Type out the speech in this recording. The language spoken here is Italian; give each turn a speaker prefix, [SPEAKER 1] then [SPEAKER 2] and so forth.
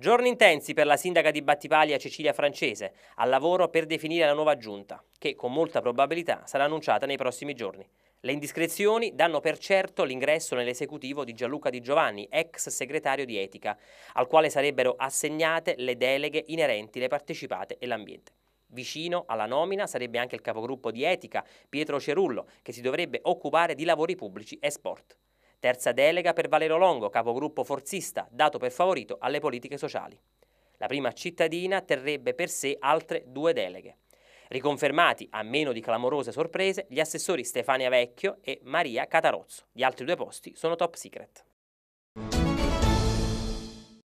[SPEAKER 1] Giorni intensi per la sindaca di Battipaglia Cecilia Francese, al lavoro per definire la nuova giunta, che con molta probabilità sarà annunciata nei prossimi giorni. Le indiscrezioni danno per certo l'ingresso nell'esecutivo di Gianluca Di Giovanni, ex segretario di Etica, al quale sarebbero assegnate le deleghe inerenti le partecipate e l'ambiente. Vicino alla nomina sarebbe anche il capogruppo di Etica, Pietro Cerullo, che si dovrebbe occupare di lavori pubblici e sport. Terza delega per Valero Longo, capogruppo forzista, dato per favorito alle politiche sociali. La prima cittadina terrebbe per sé altre due deleghe. Riconfermati, a meno di clamorose sorprese, gli assessori Stefania Vecchio e Maria Catarozzo. Gli altri due posti sono top secret.